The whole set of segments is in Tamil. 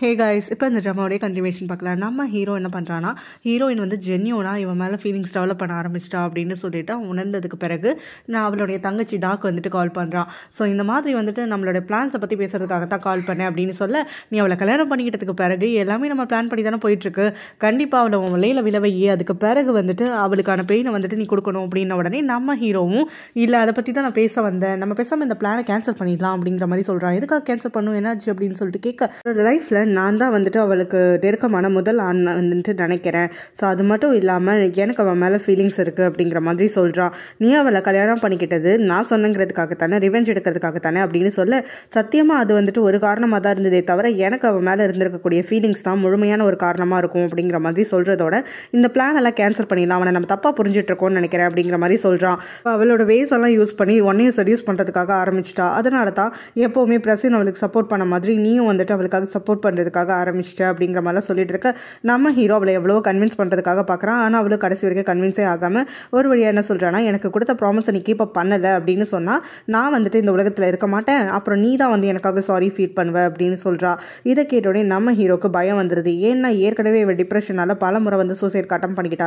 ஹே காய்ஸ் இப்போ இந்த ட்ராமாவோடைய கண்டினியூஷன் பார்க்கலாம் நம்ம ஹீரோ என்ன பண்ணுறான்னா ஹீரோயின் வந்து ஜென்யூனாக இவன் மேலே ஃபீலிங்ஸ் டெவலப் பண்ண ஆரம்பிச்சிட்டா அப்படின்னு சொல்லிட்டு உணர்ந்ததுக்கு பிறகு நான் அவளுடைய தங்கச்சி டாக் வந்துட்டு கால் பண்ணுறான் ஸோ இந்த மாதிரி வந்துட்டு நம்மளோட பிளான்ஸை பற்றி பேசுகிறதுக்காக தான் கால் பண்ணேன் அப்படின்னு சொல்ல நீ அவளை கல்யாணம் பண்ணிக்கிட்டதுக்கு பிறகு எல்லாமே நம்ம பிளான் பண்ணி தானே போயிட்டுருக்கு கண்டிப்பாக அவளை உன் விலையில் விளைவையே அதுக்கு பிறகு வந்துட்டு அவளுக்கான பெயினை வந்துட்டு நீ கொடுக்கணும் அப்படின்ன உடனே நம்ம ஹீரோவும் இல்லை அதை பற்றி தான் நான் பேச வந்தேன் நம்ம பேசாமல் இந்த பிளானை கேன்சல் பண்ணிடலாம் அப்படிங்கிற மாதிரி சொல்கிறான் எதுக்காக கேன்சல் பண்ணும் என்னாச்சு அப்படின்னு சொல்லிட்டு கேட்க லைஃப்பில் நான் தான் வந்துட்டு அவளுக்கு நெருக்கமான முதல் ஆண் வந்துட்டு நினைக்கிறேன் ஸோ அது மட்டும் இல்லாமல் எனக்கு அவன் மேலே ஃபீலிங்ஸ் இருக்குது அப்படிங்கிற மாதிரி சொல்கிறான் நீ அவளை கல்யாணம் பண்ணிக்கிட்டது நான் சொன்னங்கிறதுக்காக தானே ரிவெஞ்ச் எடுக்கிறதுக்காக தானே அப்படின்னு சொல்ல சத்தியமாக அது வந்துட்டு ஒரு காரணமாக தான் இருந்ததே தவிர எனக்கு அவன் மேலே இருந்திருக்கக்கூடிய ஃபீலிங்ஸ் தான் முழுமையான ஒரு காரணமாக இருக்கும் அப்படிங்கிற மாதிரி சொல்கிறதோட இந்த பிளான் எல்லாம் கேன்சல் பண்ணிடலாம் அவனை நம்ம தப்பாக இருக்கோம்னு நினைக்கிறேன் அப்படிங்கிற மாதிரி சொல்கிறான் அவளோட வேஸ் எல்லாம் யூஸ் பண்ணி ஒன்னையும் செடியூஸ் பண்ணுறதுக்காக ஆரம்பிச்சிட்டா அதனால தான் எப்போவுமே பிரசன் அவளுக்கு சப்போர்ட் பண்ண மாதிரி நீயும் வந்துட்டு அவளுக்காக சப்போர்ட் பண்ணி பண்ணுறதுக்காக ஆரம்பிச்சிட்டேன் அப்படிங்கிற மாதிரிலாம் சொல்லிட்டு இருக்க நம்ம ஹீரோ அவளை எவ்வளோ கன்வின்ஸ் பண்ணுறதுக்காக பார்க்குறான் ஆனால் அவளுக்கு கடைசி வரைக்கும் கன்வின்ஸே ஆகாமல் ஒரு வழியாக என்ன சொல்கிறான்னா எனக்கு கொடுத்த ப்ராமிஸை நீ கீப்பப் பண்ணலை அப்படின்னு சொன்னால் நான் வந்துட்டு இந்த உலகத்தில் இருக்க மாட்டேன் அப்புறம் நீ தான் வந்து எனக்காக சாரி ஃபீல் பண்ணுவ அப்படின்னு சொல்கிறா இதை கேட்டோடனே நம்ம ஹீரோக்கு பயம் வந்துடுது ஏன்னா ஏற்கனவே இவள் டிப்ரெஷனால் பல முறை வந்து சூசைட் கட்டம் பண்ணிக்கிட்டால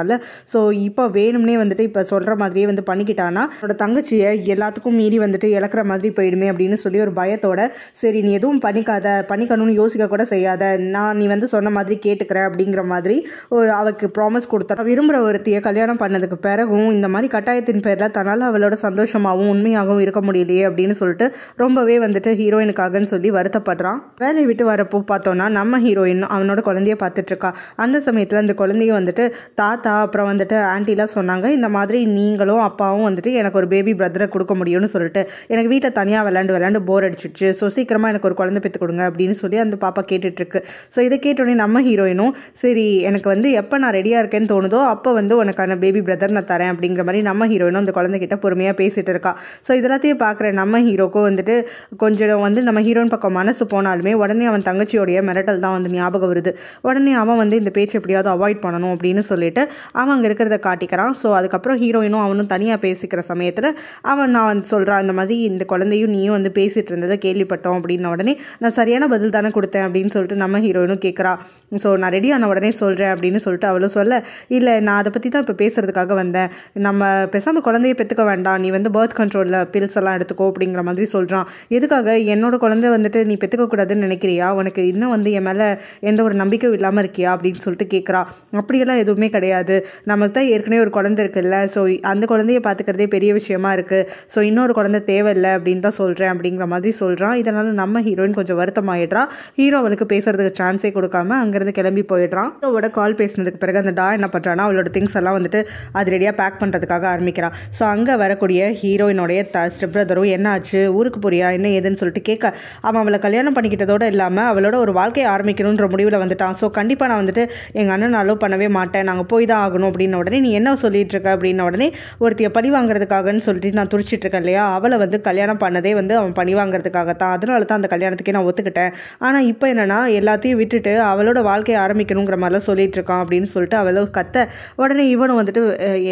ஸோ இப்போ வேணும்னே வந்துட்டு இப்போ சொல்கிற மாதிரியே வந்து பண்ணிக்கிட்டான்னா அவனோட தங்கச்சியை எல்லாத்துக்கும் மீறி வந்துட்டு இழக்கிற மாதிரி போயிடுமே அப்படின்னு சொல்லி ஒரு பயத்தோட சரி நீ எதுவும் பண்ணிக்காத பண்ணிக்கணும்னு யோசிக்க கூட செய்யாத நான் நீ வந்து சொன்ன மாதிரி கேட்டுக்கிற அப்படிங்கிற மாதிரி ஒரு அவளுக்கு ப்ராமிஸ் கொடுத்தா விரும்புகிற ஒருத்தையை கல்யாணம் பண்ணதுக்கு பிறகும் இந்த மாதிரி கட்டாயத்தின் பேரில் தன்னால் அவளோட சந்தோஷமாகவும் உண்மையாகவும் இருக்க முடியலையே அப்படின்னு சொல்லிட்டு ரொம்பவே வந்துட்டு ஹீரோயினுக்காகன்னு சொல்லி வருத்தப்படுறான் வேலையை விட்டு வரப்போ பார்த்தோன்னா நம்ம ஹீரோயின் அவனோட குழந்தைய பார்த்துட்ருக்கா அந்த சமயத்தில் அந்த குழந்தைய வந்துட்டு தாத்தா அப்புறம் வந்துட்டு ஆண்டிலாம் சொன்னாங்க இந்த மாதிரி நீங்களும் அப்பாவும் வந்துட்டு எனக்கு ஒரு பேபி பிரதரை கொடுக்க முடியும்னு சொல்லிட்டு எனக்கு வீட்டை தனியாக விளாண்டு விளாண்டு போர் அடிச்சிடுச்சு ஸோ சீக்கிரமாக எனக்கு ஒரு குழந்தை பெற்று கொடுங்க அப்படின்னு சொல்லி அந்த பாப்பா கேட்டு கேட்டுட்ருக்கு ஸோ இதை கேட்டோடனே நம்ம ஹீரோயினும் சரி எனக்கு வந்து எப்போ நான் ரெடியாக இருக்கேன்னு தோணுதோ அப்போ வந்து உனக்கான பேபி பிரதர் நான் தரேன் அப்படிங்கிற மாதிரி நம்ம ஹீரோயினும் அந்த குழந்தைகிட்ட பொறுமையாக பேசிகிட்டு இருக்கா ஸோ இதெல்லாத்தையும் பார்க்குற நம்ம ஹீரோக்கும் வந்துட்டு கொஞ்சம் வந்து நம்ம ஹீரோயின் பக்கம் மனசு போனாலுமே உடனே அவன் தங்கச்சியோடைய மிரட்டல் தான் வந்து ஞாபகம் வருது உடனே அவன் வந்து இந்த பேச்சு எப்படியாவது அவாய்ட் பண்ணணும் அப்படின்னு சொல்லிட்டு அவன் அங்கே இருக்கிறத காட்டிக்கிறான் ஸோ அதுக்கப்புறம் ஹீரோயினும் அவனும் தனியாக பேசிக்கிற சமயத்தில் அவன் நான் வந்து சொல்கிறான் அந்த மாதிரி இந்த குழந்தையும் நீயும் வந்து பேசிகிட்டு இருந்ததை கேள்விப்பட்டோம் அப்படின்ன உடனே நான் சரியான பதில் தானே கொடுத்தேன் அப்படின்னு சொல்லிட்டு நம்ம ஹீரோயினும் கேட்குறா ஸோ நான் ரெடி ஆன உடனே சொல்கிறேன் அப்படின்னு சொல்லிட்டு அவளும் சொல்ல இல்லை நான் அதை பற்றி தான் இப்போ பேசுகிறதுக்காக வந்தேன் நம்ம பேசாமல் குழந்தைய பெற்றுக்க வேண்டாம் நீ வந்து பர்த் கண்ட்ரோலில் பில்ஸ் எல்லாம் எடுத்துக்கோ அப்படிங்கிற மாதிரி சொல்கிறான் எதுக்காக என்னோட குழந்தை வந்துட்டு நீ பெற்றுக்கக்கூடாதுன்னு நினைக்கிறியா உனக்கு இன்னும் வந்து என் மேலே எந்த ஒரு நம்பிக்கையும் இல்லாமல் இருக்கியா அப்படின்னு சொல்லிட்டு கேட்குறா அப்படியெல்லாம் எதுவுமே கிடையாது நமக்கு தான் ஏற்கனவே ஒரு குழந்தை இருக்குல்ல ஸோ அந்த குழந்தைய பார்த்துக்கிறதே பெரிய விஷயமா இருக்குது ஸோ இன்னொரு குழந்தை தேவையில்லை அப்படின்னு தான் சொல்கிறேன் அப்படிங்கிற மாதிரி சொல்கிறான் இதனால் நம்ம ஹீரோயின் கொஞ்சம் வருத்தமாயிடுறா ஹீரோ அவளுக்கு பேசுறதுக்கு சான்ஸே கொடுக்காம அங்கேருந்து கிளம்பி போயிடுறான் அவளோட கால் பேசினதுக்கு பிறகு அந்த டா என்ன பண்ணுறான்னா அவளோட திங்ஸ் எல்லாம் வந்துட்டு அது ரெடியாக பேக் பண்ணுறதுக்காக ஆரம்பிக்கிறான் ஸோ அங்கே வரக்கூடிய ஹீரோயினுடைய த ஸ்டெப் பிரதரும் என்ன ஆச்சு ஊருக்கு போறியா என்ன ஏதுன்னு சொல்லிட்டு கேட்க அவன் அவளை கல்யாணம் பண்ணிக்கிட்டதோடு இல்லாமல் அவளோட ஒரு வாழ்க்கையை ஆரம்பிக்கணுன்ற முடிவில் வந்துட்டான் ஸோ கண்டிப்பாக நான் வந்துட்டு எங்கள் அண்ணன் அலோவ் பண்ணவே மாட்டேன் நாங்கள் போய் தான் ஆகணும் அப்படின்ன உடனே நீ என்ன சொல்லிட்டு இருக்க அப்படின்ன உடனே ஒருத்திய பழி வாங்குறதுக்காகன்னு சொல்லிட்டு நான் துடிச்சிட்டு இருக்கேன் இல்லையா அவளை வந்து கல்யாணம் பண்ணதே வந்து அவன் பழி வாங்குறதுக்காக தான் அதனால தான் அந்த கல்யாணத்துக்கே நான் ஒத்துக்கிட்டேன் ஆனால் இப்போ என்னென்னா தான் எல்லாத்தையும் விட்டுட்டு அவளோட வாழ்க்கையை ஆரம்பிக்கணுங்கிற மாதிரிலாம் சொல்லிகிட்டு இருக்கான் அப்படின்னு சொல்லிட்டு அவளோ கத்த உடனே இவனும் வந்துட்டு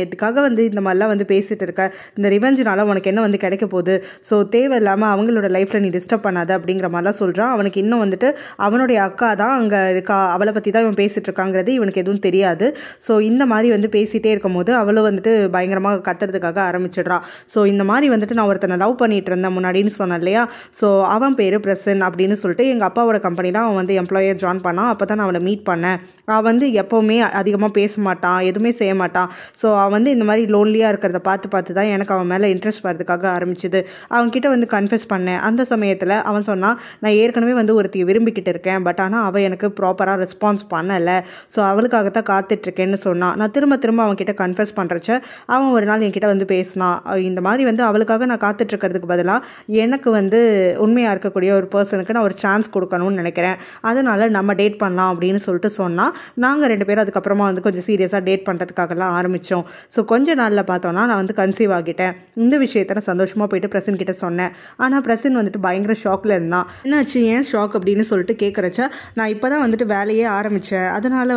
எதுக்காக வந்து இந்த மாதிரிலாம் வந்து பேசிகிட்டு இருக்க இந்த ரிவெஞ்சினால உனக்கு என்ன வந்து கிடைக்க போகுது ஸோ தேவையில்லாமல் அவங்களோட லைஃப்பில் நீ டிஸ்டர்ப் பண்ணாத அப்படிங்கிற மாதிரிலாம் சொல்கிறான் அவனுக்கு இன்னும் வந்துட்டு அவனுடைய அக்கா தான் அங்கே இருக்கா அவளை பற்றி தான் இவன் பேசிகிட்டு இருக்காங்கிறது இவனுக்கு எதுவும் தெரியாது ஸோ இந்த மாதிரி வந்து பேசிகிட்டே இருக்கும்போது அவளும் வந்துட்டு பயங்கரமாக கத்துறதுக்காக ஆரம்பிச்சிடுறான் ஸோ இந்த மாதிரி வந்துட்டு நான் ஒருத்தனை லவ் பண்ணிகிட்டு இருந்தேன் முன்னாடின்னு சொன்னேன் இல்லையா ஸோ அவன் பேர் பிரசன் அப்படின்னு சொல்லிட்டு எங்கள் அப்பாவோட கம்பெனிலாம் அவன் வந்து எம்ப்ளாயை ஜாயின் பண்ணான் அப்போ தான் நான் அவனை மீட் பண்ணேன் அவன் வந்து எப்போவுமே அதிகமாக பேச மாட்டான் எதுவுமே செய்ய மாட்டான் ஸோ அவன் வந்து இந்த மாதிரி லோன்லியாக இருக்கிறத பார்த்து பார்த்து தான் எனக்கு அவன் மேலே இன்ட்ரெஸ்ட் வரதுக்காக ஆரம்பிச்சுது அவன்கிட்ட வந்து கன்ஃபியூஸ் பண்ணேன் அந்த சமயத்தில் அவன் சொன்னான் நான் ஏற்கனவே வந்து ஒருத்தி விரும்பிக்கிட்டு இருக்கேன் பட் ஆனால் அவள் எனக்கு ப்ராப்பராக ரெஸ்பான்ஸ் பண்ணலை ஸோ அவளுக்காக தான் காத்துட்ருக்கேன்னு சொன்னான் நான் திரும்ப திரும்ப அவன்கிட்ட கன்ஃபியூஸ் பண்ணுறச்ச அவன் ஒரு நாள் என்கிட்ட வந்து பேசினான் இந்த மாதிரி வந்து அவளுக்காக நான் காத்துட்ருக்கிறதுக்கு பதிலாக எனக்கு வந்து உண்மையாக இருக்கக்கூடிய ஒரு பர்சனுக்கு நான் ஒரு சான்ஸ் கொடுக்கணும்னு நினைக்கிறேன் அதனால் நம்ம டேட் பண்ணலாம் அப்படின்னு சொல்லிட்டு சொன்னால் நாங்கள் ரெண்டு பேரும் அதுக்கப்புறமா வந்து கொஞ்சம் சீரியஸாக டேட் பண்ணுறதுக்காகலாம் ஆரம்பித்தோம் ஸோ கொஞ்ச நாளில் பார்த்தோன்னா நான் வந்து கன்சீவ் ஆகிட்டேன் இந்த விஷயத்த நான் சந்தோஷமாக போயிட்டு பிரசன் கிட்ட சொன்னேன் ஆனால் பிரசன் வந்துட்டு பயங்கர ஷாக்கில் இருந்தான் என்னாச்சு ஏன் ஷாக் அப்படின்னு சொல்லிட்டு கேட்குறச்ச நான் இப்போ தான் வந்துட்டு வேலையே ஆரம்பித்தேன் அதனால்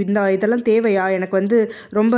இந்த இதெல்லாம் தேவையா எனக்கு வந்து ரொம்ப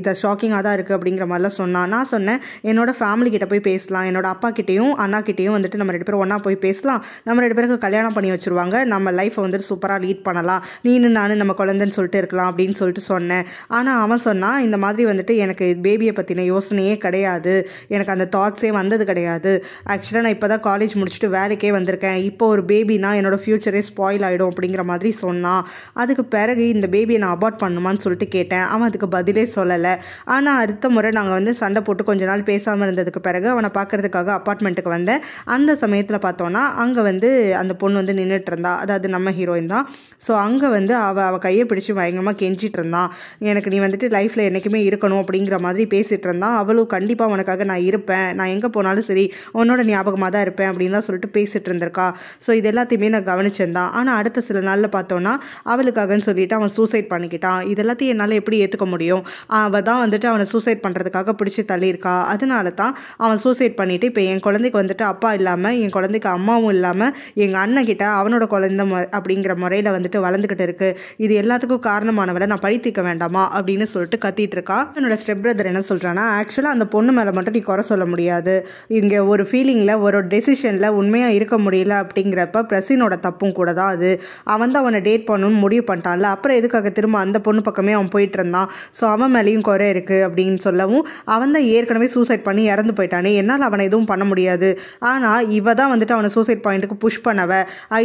இதை ஷாக்கிங்காக தான் இருக்குது அப்படிங்கிற மாதிரிலாம் சொன்னான் நான் சொன்னேன் என்னோடய ஃபேமிலி கிட்ட போய் பேசலாம் என்னோட அப்பா கிட்டேயும் அண்ணா கிட்டேயும் வந்துட்டு நம்ம ரெண்டு பேரும் ஒன்றா போய் பேசலாம் நம்ம ரெண்டு பேருக்கு கல்யாணம் பண்ணி வச்சுருவாங்க நம்ம லைஃப்பை வந்துட்டு சூப்பராக லீட் பண்ணலாம் நீனு நான் நம்ம குழந்தைன்னு சொல்லிட்டு இருக்கலாம் அப்படின்னு சொல்லிட்டு சொன்னேன் ஆனால் அவன் சொன்னால் இந்த மாதிரி வந்துட்டு எனக்கு பேபியை பற்றின யோசனையே கிடையாது எனக்கு அந்த தாட்ஸே வந்தது கிடையாது ஆக்சுவலாக நான் இப்போ தான் காலேஜ் முடிச்சுட்டு வேலைக்கே வந்திருக்கேன் இப்போ ஒரு பேபினா என்னோடய ஃப்யூச்சரே ஸ்பாயில் ஆகிடும் அப்படிங்கிற மாதிரி சொன்னான் அதுக்கு பிறகு இந்த பேபியை நான் அபார்ட் பண்ணுமான்னு சொல்லிட்டு கேட்டேன் அவன் அதுக்கு பதிலே சொல்லலை ஆனால் அடுத்த முறை நாங்கள் வந்து சண்டை போட்டு கொஞ்ச நாள் பேசாமல் இருந்ததுக்கு பிறகு அவனை பார்க்குறதுக்காக அப்பார்ட்மெண்ட்டுக்கு வந்தேன் அந்த சமயத்தில் பார்த்தோன்னா அங்கே வந்து அந்த பொண்ணு வந்து நின்றுட்டு இருந்தா அதாவது நம்ம ஹீரோயின் தான் ஸோ அங்கே வந்து அவள் அவள் கையை பிடிச்சி பயங்கரமாக கெஞ்சிட்டு இருந்தான் எனக்கு நீ வந்துட்டு லைஃப்பில் என்றைக்குமே இருக்கணும் அப்படிங்கிற மாதிரி பேசிகிட்டு இருந்தான் அவளும் கண்டிப்பாக உனக்காக நான் இருப்பேன் நான் எங்கே போனாலும் சரி உன்னோட ஞாபகமாக தான் இருப்பேன் அப்படின்லாம் சொல்லிட்டு பேசிகிட்டு இருந்திருக்கா ஸோ இது எல்லாத்தையுமே நான் கவனிச்சிருந்தான் ஆனால் அடுத்த சில நாளில் பார்த்தோன்னா அவளுக்காகன்னு சொல்லிட்டு அவன் சூசைட் பண்ணிக்கிட்டான் எல்லாத்தையும் என்னால் எப்படி ஏற்றுக்க முடியும் அவள் தான் வந்துட்டு அவனை சூசைட் பண்ணுறதுக்காக பிடிச்சி தள்ளியிருக்கா அதனால தான் அவன் சூசைட் பண்ணிவிட்டு இப்போ என் குழந்தைக்கு வந்துட்டு அப்பா இல்லாமல் என் குழந்தைக்கு அம்மாவும் இல்லாமல் எங்கள் அண்ணன் கிட்ட அவனோட குழந்தை அந்த அப்படிங்கிற முறையில் வந்துட்டு வளர்ந்துக்கிட்டு இருக்குது இது எல்லாத்துக்கும் காரணமானவளை நான் படித்திருக்க வேண்டாமா அப்படின்னு சொல்லிட்டு கத்திட்டு இருக்கா என்னோட ஸ்டெப் பிரதர் என்ன சொல்கிறான்னா ஆக்சுவலாக அந்த பொண்ணு மேலே மட்டும் நீ குறை சொல்ல முடியாது இங்கே ஒரு ஃபீலிங்கில் ஒரு டெசிஷனில் உண்மையாக இருக்க முடியல அப்படிங்கிறப்ப பிரசினோட தப்பும் கூட தான் அது அவன் தான் அவனை டேட் பண்ணணும்னு முடிவு பண்ணிட்டான்ல அப்புறம் எதுக்காக திரும்ப அந்த பொண்ணு பக்கமே அவன் போயிட்டு இருந்தான் ஸோ அவன் மேலேயும் குறை இருக்குது அப்படின்னு சொல்லவும் அவன் தான் ஏற்கனவே சூசைட் பண்ணி இறந்து போயிட்டானே என்னால் அவனை எதுவும் பண்ண முடியாது ஆனால் இவ தான் வந்துட்டு அவனை சூசைட் பாயிண்ட்டுக்கு புஷ் பண்ணவ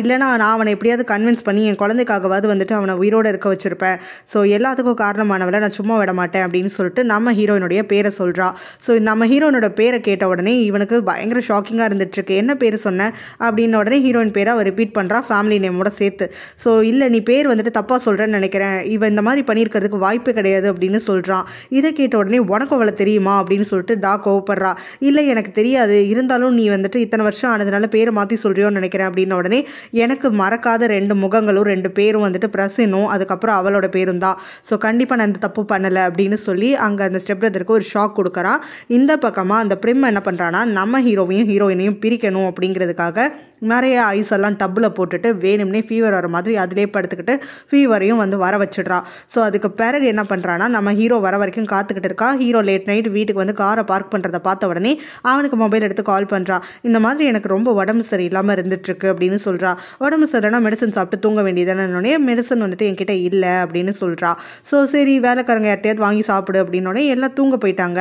இல்லைனா நான் அவனை எப்படியாவது கன்வின்ஸ் பண்ணி என் குழந்தைக்காகவாது வந்துட்டு அவனை உயிரோடு இருக்க வச்சுருப்பேன் ஸோ எல்லாத்துக்கும் காரணமானவளை நான் சும்மா விட மாட்டேன் அப்படின்னு சொல்லிட்டு நம்ம ஹீரோயினுடைய பேரை சொல்கிறா ஸோ நம்ம ஹீரோயினோட பேரை கேட்ட உடனே இவனுக்கு பயங்கர ஷாக்கிங்காக இருந்துட்டுருக்கு என்ன பேர் சொன்னேன் அப்படின்னு உடனே ஹீரோயின் பேரை அவர் ரிப்பீட் பண்ணுறா ஃபேமிலி நேமோட சேர்த்து ஸோ இல்லை நீ பேர் வந்துட்டு தப்பாக சொல்கிறேன்னு நினைக்கிறேன் இவன் இந்த மாதிரி பண்ணியிருக்கிறதுக்கு வாய்ப்பு கிடையாது அப்படின்னு சொல்கிறான் இதை கேட்ட உடனே உனக்கு அவளை தெரியுமா அப்படின்னு சொல்லிட்டு டா கோவப்படுறா இல்லை எனக்கு தெரியாது இருந்தாலும் நீ வந்துட்டு இத்தனை வருஷம் ஆனதுனால பேரை மாற்றி சொல்கிறியோன்னு நினைக்கிறேன் அப்படின்ன உடனே எனக்கு மறக்காத ரெண்டு முகங்களும் ரெண்டு பேரும் வந்துட்டு பிரசினும் அதுக்கப்புறம் அவளோட பேரும் தான் ஸோ கண்டிப்பாக நான் இந்த தப்பு பண்ணலை அப்படின்னு சொல்லி அங்கே அந்த ஸ்டெப் பிரதருக்கு ஒரு ஷாக் கொடுக்குறான் இந்த பக்கமாக அந்த பிரிம் என்ன பண்ணுறான்னா நம்ம ஹீரோவையும் ஹீரோயினையும் பிரிக்கணும் அப்படிங்கிறதுக்காக நிறைய ஐஸ் எல்லாம் டப்பில் போட்டுட்டு வேணும்னே ஃபீவர் வர மாதிரி அதிலே படுத்துக்கிட்டு ஃபீவரையும் வந்து வர வச்சிடுறா ஸோ அதுக்கு பிறகு என்ன பண்ணுறான்னா நம்ம ஹீரோ வர வரைக்கும் காத்துக்கிட்டு இருக்கா ஹீரோ லேட் நைட் வீட்டுக்கு வந்து காரை பார்க் பண்ணுறதை பார்த்த உடனே அவனுக்கு மொபைல் எடுத்து கால் பண்ணுறா இந்த மாதிரி எனக்கு ரொம்ப உடம்பு சரியில்லாமல் இருந்துட்டுருக்கு அப்படின்னு சொல்கிறா உடம்பு சரியில்லைனா மெடிசன் சாப்பிட்டு தூங்க வேண்டியதானே மெடிசன் வந்துட்டு என்கிட்ட இல்லை அப்படின்னு சொல்கிறா ஸோ சரி வேலைக்காரங்க யார்ட்டையாவது வாங்கி சாப்பிடு அப்படின்னோடனே எல்லாம் தூங்க போயிட்டாங்க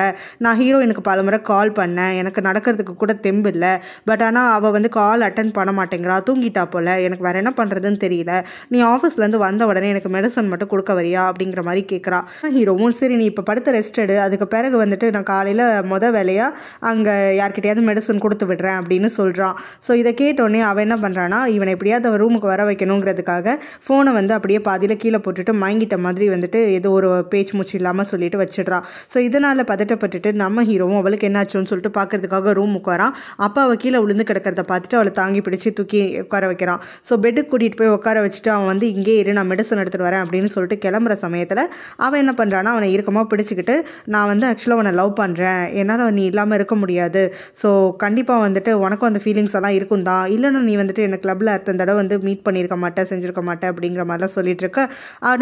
நான் எனக்கு பல முறை கால் பண்ணேன் எனக்கு நடக்கிறதுக்கு கூட தெம்பு இல்லை பட் ஆனால் அவள் வந்து கால் அட்டன் அட்டன் பண்ண மாட்டேங்கிறா தூங்கிட்டா போல் எனக்கு வேறு என்ன பண்ணுறதுன்னு தெரியல நீ ஆஃபீஸ்லேருந்து வந்த உடனே எனக்கு மெடிசன் மட்டும் கொடுக்க வரியா அப்படிங்கிற மாதிரி கேட்குறா ஹீரோவும் சரி நீ இப்போ படுத்த ரெஸ்ட் எடு அதுக்கு பிறகு வந்துட்டு நான் காலையில் மொதல் வேலையாக அங்கே யார்கிட்டயாவது மெடிசன் கொடுத்து விடுறேன் அப்படின்னு சொல்கிறான் ஸோ இதை கேட்டோடனே அவன் என்ன பண்ணுறான்னா இவனை எப்படியாவது அவன் ரூமுக்கு வர வைக்கணுங்கிறதுக்காக ஃபோனை வந்து அப்படியே பாதியில் கீழே போட்டுட்டு மயங்கிட்ட மாதிரி வந்துட்டு ஏதோ ஒரு பேச்சு மூச்சு இல்லாமல் சொல்லிட்டு வச்சிடுறான் ஸோ இதனால் பதட்டப்பட்டுட்டு நம்ம ஹீரோவும் அவளுக்கு என்னாச்சுன்னு சொல்லிட்டு பார்க்குறதுக்காக ரூமுக்கு வரான் அப்போ அவள் கீழே விழுந்து கிடக்கிறத பார்த்துட்டு அவளை தாங்கி வாங்கி பிடிச்சி தூக்கி உட்கார வைக்கிறான் ஸோ பெட்டுக்கு கூட்டிகிட்டு போய் உட்கார வச்சுட்டு அவன் வந்து இங்கே இரு நான் மெடிசன் எடுத்துகிட்டு வரேன் அப்படின்னு சொல்லிட்டு கிளம்புற சமயத்தில் அவன் என்ன பண்ணுறான்னா அவனை இறுக்கமாக பிடிச்சிக்கிட்டு நான் வந்து ஆக்சுவலாக உன்னை லவ் பண்ணுறேன் என்னால் நீ இல்லாமல் இருக்க முடியாது ஸோ கண்டிப்பாக வந்துட்டு உனக்கும் அந்த ஃபீலிங்ஸ் எல்லாம் இருக்கும் தான் இல்லைன்னா நீ வந்துட்டு என்ன கிளப்பில் அத்தனை தடவை வந்து மீட் பண்ணியிருக்க மாட்டேன் செஞ்சிருக்க மாட்டேன் அப்படிங்கிற மாதிரிலாம் சொல்லிட்டு இருக்க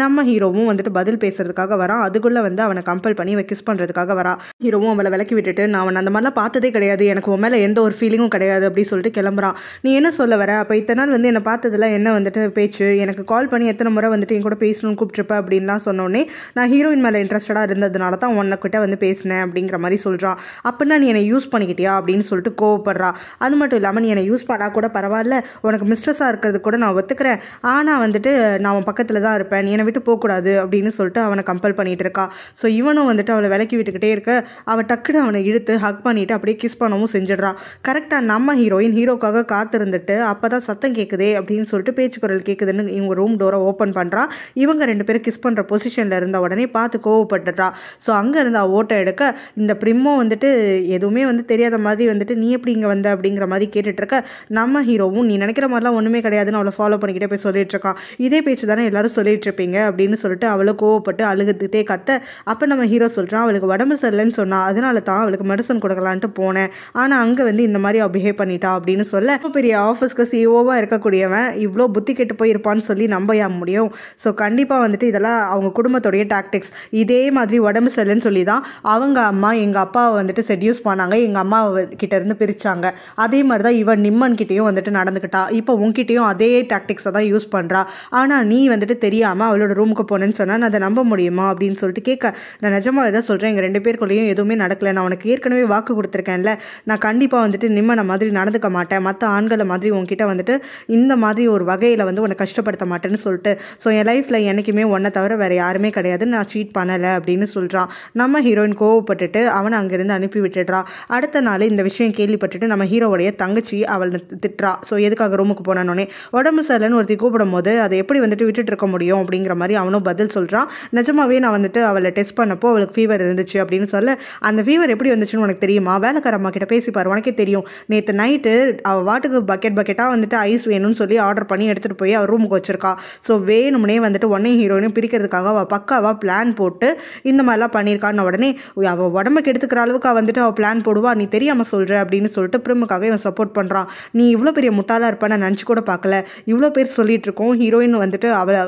நம்ம ஹீரோவும் வந்துட்டு பதில் பேசுறதுக்காக வரான் அதுக்குள்ளே வந்து அவனை கம்பல் பண்ணி அவன் கிஸ் பண்ணுறதுக்காக வரா ஹீரோவும் அவளை விலக்கி விட்டுட்டு நான் அவன் அந்த மாதிரிலாம் பார்த்ததே கிடையாது எனக்கு உன் மேலே எந்த ஒரு ஃபீலிங்கும் கிடையாது அப்படின்னு சொல்லிட்டு கிளம்புறான் நீ என்ன சொல்ல வர அப்போ இத்தனை நாள் வந்து என்னை பார்த்ததெல்லாம் என்ன வந்துட்டு பேச்சு எனக்கு கால் பண்ணி எத்தனை முறை வந்துட்டு என் கூட பேசணும்னு கூப்பிட்டுருப்ப அப்படின்லாம் சொன்னோடனே நான் ஹீரோயின் மேலே இன்ட்ரெஸ்டடாக இருந்ததுனால தான் உன்னைக்கிட்ட வந்து பேசினேன் அப்படிங்கிற மாதிரி சொல்கிறான் அப்படின்னா நீ என்னை யூஸ் பண்ணிக்கிட்டியா அப்படின்னு சொல்லிட்டு கோவப்படுறா அது மட்டும் இல்லாமல் நீ என்னை யூஸ் பண்ணால் கூட பரவாயில்ல உனக்கு மிஸ்ட்ரெஸ்ஸாக இருக்கிறது கூட நான் ஒத்துக்கிறேன் ஆனால் வந்துட்டு நான் அவன் பக்கத்தில் தான் இருப்பேன் நீ என்னை விட்டு போகக்கூடாது அப்படின்னு சொல்லிட்டு அவனை கம்பல் பண்ணிகிட்டு இருக்கா ஸோ இவனும் வந்துட்டு அவளை விலக்கி விட்டுக்கிட்டே இருக்க அவள் டக்குன்னு அவனை இழுத்து ஹக் பண்ணிவிட்டு அப்படியே கிஸ் பண்ணவும் செஞ்சிடுறான் கரெக்டாக நம்ம ஹீரோயின் ஹீரோக்காக காத்து இருந்துட்டு அப்போ தான் சத்தம் கேட்குதே அப்படின்னு சொல்லிட்டு பேச்சு குரல் கேட்குதுன்னு இவங்க ரூம் டோரை ஓப்பன் பண்ணுறா இவங்க ரெண்டு பேரும் கிஸ் பண்ணுற பொசிஷனில் இருந்த உடனே பார்த்து கோவப்பட்டுறா ஸோ அங்கே இருந்து ஓட்டை எடுக்க இந்த ப்ரிம்மோ வந்துட்டு எதுவுமே வந்து தெரியாத மாதிரி வந்துட்டு நீ எப்படி இங்கே வந்த அப்படிங்கிற மாதிரி இருக்க நம்ம ஹீரோவும் நீ நினைக்கிற மாதிரிலாம் ஒன்றுமே கிடையாதுன்னு அவளை ஃபாலோ பண்ணிக்கிட்டே போய் சொல்லிட்டுருக்கான் இதே பேச்சு தானே எல்லாரும் சொல்லிட்டு இருப்பீங்க அப்படின்னு சொல்லிட்டு அவளை கோவப்பட்டு அழுகுதுட்டே கத்த அப்போ நம்ம ஹீரோ சொல்கிறான் அவளுக்கு உடம்பு சரியில்லைன்னு சொன்னா அதனால தான் அவளுக்கு மெடிசன் கொடுக்கலான்ட்டு போனேன் ஆனால் அங்கே வந்து இந்த மாதிரி அவள் பிஹேவ் பண்ணிட்டா அப்படின்னு சொல்ல பெரிய பெரிய ஆஃபீஸ்க்கு சிஓவாக e இருக்கக்கூடியவன் இவ்வளோ புத்தி கெட்டு போயிருப்பான்னு சொல்லி நம்ப முடியும் ஸோ கண்டிப்பாக வந்துட்டு இதெல்லாம் அவங்க குடும்பத்துடைய டாக்டிக்ஸ் இதே மாதிரி உடம்பு சரியில்லைன்னு சொல்லி தான் அவங்க அம்மா எங்கள் அப்பாவை வந்துட்டு செடியூஸ் பண்ணாங்க எங்கள் அம்மா கிட்டேருந்து பிரித்தாங்க அதே மாதிரி தான் இவன் நிம்மன் கிட்டேயும் வந்துட்டு நடந்துக்கிட்டா இப்போ உன்கிட்டேயும் அதே டாக்டிக்ஸை தான் யூஸ் பண்ணுறா ஆனால் நீ வந்துட்டு தெரியாமல் அவளோட ரூமுக்கு போனேன்னு சொன்னால் நான் அதை நம்ப முடியுமா அப்படின்னு சொல்லிட்டு கேட்க நான் நிஜமாக எதாவது சொல்கிறேன் எங்கள் ரெண்டு பேருக்குள்ளேயும் எதுவுமே நடக்கலை நான் உனக்கு ஏற்கனவே வாக்கு கொடுத்துருக்கேன்ல நான் கண்டிப்பாக வந்துட்டு நிம்மனை மாதிரி நடந்துக்க மாட்டேன் மற்ற ஆண் ஆண்களை மாதிரி உங்ககிட்ட வந்துட்டு இந்த மாதிரி ஒரு வகையில் வந்து உன்னை கஷ்டப்படுத்த மாட்டேன்னு சொல்லிட்டு ஸோ என் லைஃப்பில் என்றைக்குமே ஒன்றை தவிர வேறு யாருமே கிடையாது நான் சீட் பண்ணலை அப்படின்னு சொல்கிறான் நம்ம ஹீரோயின் கோவப்பட்டுட்டு அவனை அங்கேருந்து அனுப்பி விட்டுடுறா அடுத்த நாள் இந்த விஷயம் கேள்விப்பட்டுட்டு நம்ம ஹீரோவுடைய தங்கச்சி அவள் திட்டுறா ஸோ எதுக்காக ரூமுக்கு போனானோனே உடம்பு சரியில்லைன்னு ஒருத்தி கூப்பிடும் போது அதை எப்படி வந்துட்டு விட்டுட்டு இருக்க முடியும் அப்படிங்கிற மாதிரி அவனும் பதில் சொல்கிறான் நிஜமாவே நான் வந்துட்டு அவளை டெஸ்ட் பண்ணப்போ அவளுக்கு ஃபீவர் இருந்துச்சு அப்படின்னு சொல்ல அந்த ஃபீவர் எப்படி வந்துச்சுன்னு உனக்கு தெரியுமா வேலைக்கார அம்மா கிட்ட பேசிப்பார் உனக்கே தெரியும் நேற்று நைட்டு அவள் வாட்டுக்கு அவளுக்கு பக்கெட் பக்கெட்டாக வந்துட்டு ஐஸ் வேணும்னு சொல்லி ஆர்டர் பண்ணி எடுத்துகிட்டு போய் அவர் ரூமுக்கு வச்சிருக்கா ஸோ வேணும்னே வந்துட்டு ஒன்னே ஹீரோயினும் பிரிக்கிறதுக்காக அவள் பக்காவாக பிளான் போட்டு இந்த மாதிரிலாம் பண்ணியிருக்கான்னு உடனே அவள் உடம்புக்கு எடுத்துக்கிற அளவுக்கு வந்துட்டு அவள் பிளான் போடுவா நீ தெரியாமல் சொல்கிற அப்படின்னு சொல்லிட்டு பிரிமுக்காக இவன் சப்போர்ட் பண்ணுறான் நீ இவ்வளோ பெரிய முட்டாளாக இருப்பான்னு நான் நினச்சி கூட பார்க்கல இவ்வளோ பேர் சொல்லிட்டு இருக்கோம் ஹீரோயின் வந்துட்டு அவளை